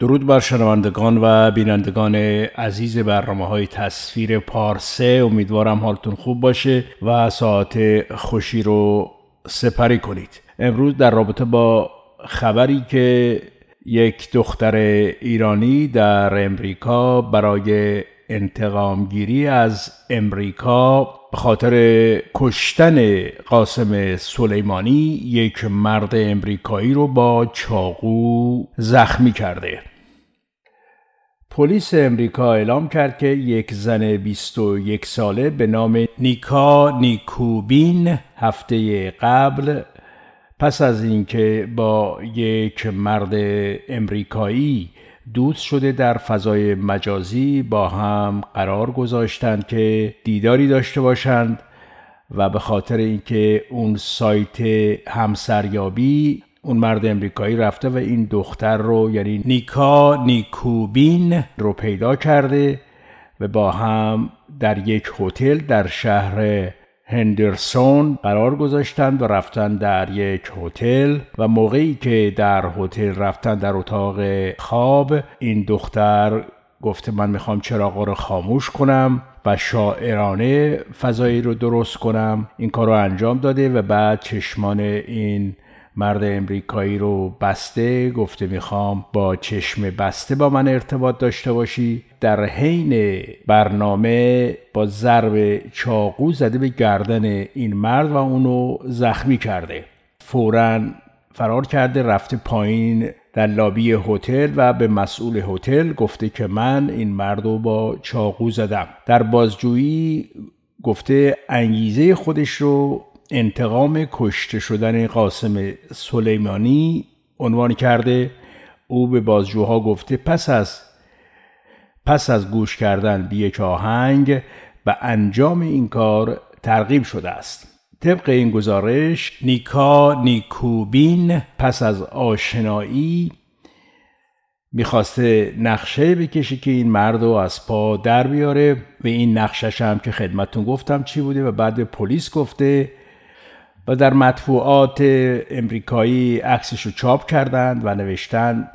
درود بر شنوندگان و بینندگان عزیز برنامه های تصویر پارسه امیدوارم حالتون خوب باشه و ساعت خوشی رو سپری کنید امروز در رابطه با خبری که یک دختر ایرانی در امریکا برای انتقام گیری از امریکا به خاطر کشتن قاسم سلیمانی یک مرد امریکایی رو با چاقو زخمی کرده پلیس امریکا اعلام کرد که یک زن 21 ساله به نام نیکا نیکوبین هفته قبل پس از اینکه با یک مرد امریکایی دوست شده در فضای مجازی با هم قرار گذاشتند که دیداری داشته باشند و به خاطر اینکه اون سایت همسریابی اون مرد امریکایی رفته و این دختر رو یعنی نیکا نیکوبین رو پیدا کرده و با هم در یک هتل در شهر هندرسون قرار گذاشتند و رفتن در یک هتل و موقعی که در هتل رفتن در اتاق خواب این دختر گفته من میخوام چراغ رو خاموش کنم و شاعرانه فضایی رو درست کنم این کار رو انجام داده و بعد چشمان این مرد امریکایی رو بسته گفته میخوام با چشم بسته با من ارتباط داشته باشی در حین برنامه با ضرب چاقو زده به گردن این مرد و اونو زخمی کرده فورا فرار کرده رفته پایین در لابی هتل و به مسئول هتل گفته که من این مرد رو با چاقو زدم در بازجویی گفته انگیزه خودش رو انتقام کشته شدن قاسم سلیمانی عنوان کرده او به بازجوها گفته پس از پس از گوش کردن به یک آهنگ و انجام این کار ترغیب شده است طبق این گزارش نیکا نیکوبین پس از آشنایی میخواسته نقشه بکشه که این مرد رو از پا در بیاره و این نقشش هم که خدمتون گفتم چی بوده و بعد به پلیس گفته و در مطبوعات امریکایی عکسش رو چاپ کردند و نوشتن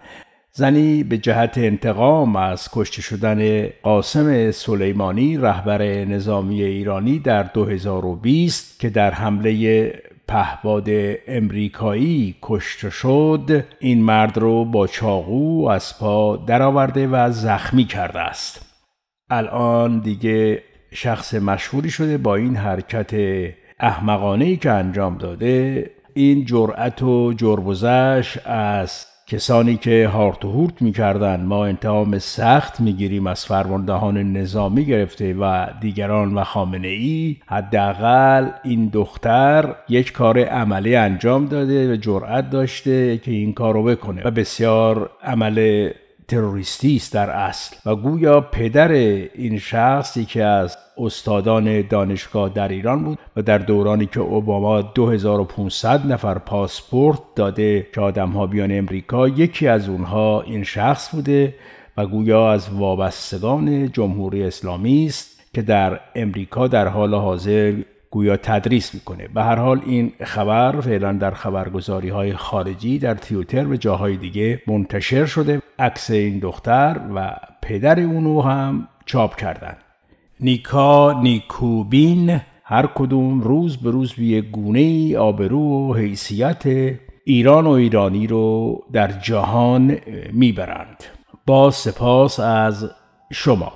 زنی به جهت انتقام از کشته شدن قاسم سلیمانی رهبر نظامی ایرانی در 2020 که در حمله پهباد امریکایی کشته شد این مرد رو با چاقو از پا درآورده و زخمی کرده است الان دیگه شخص مشهوری شده با این حرکت احمقانه ای که انجام داده این جرأت و جربزش از کسانی که هارت و هورت میکردن ما انتقام سخت میگیریم از فرماندهان نظامی گرفته و دیگران و خامنه ای حداقل این دختر یک کار عملی انجام داده و جرأت داشته که این کار رو بکنه و بسیار عمل تروریستی است در اصل و گویا پدر این شخصی که از استادان دانشگاه در ایران بود و در دورانی که اوباما 2500 نفر پاسپورت داده که آدمها بیان امریکا یکی از اونها این شخص بوده و گویا از وابستگان جمهوری اسلامی است که در امریکا در حال حاضر گویا تدریس میکنه به هر حال این خبر فعلا در خبرگزاری های خارجی در تیوتر و جاهای دیگه منتشر شده عکس این دختر و پدر اونو هم چاپ کردن نیکا نیکوبین هر کدوم روز به روز به گونه ای آبرو و حیثیت ایران و ایرانی رو در جهان میبرند با سپاس از شما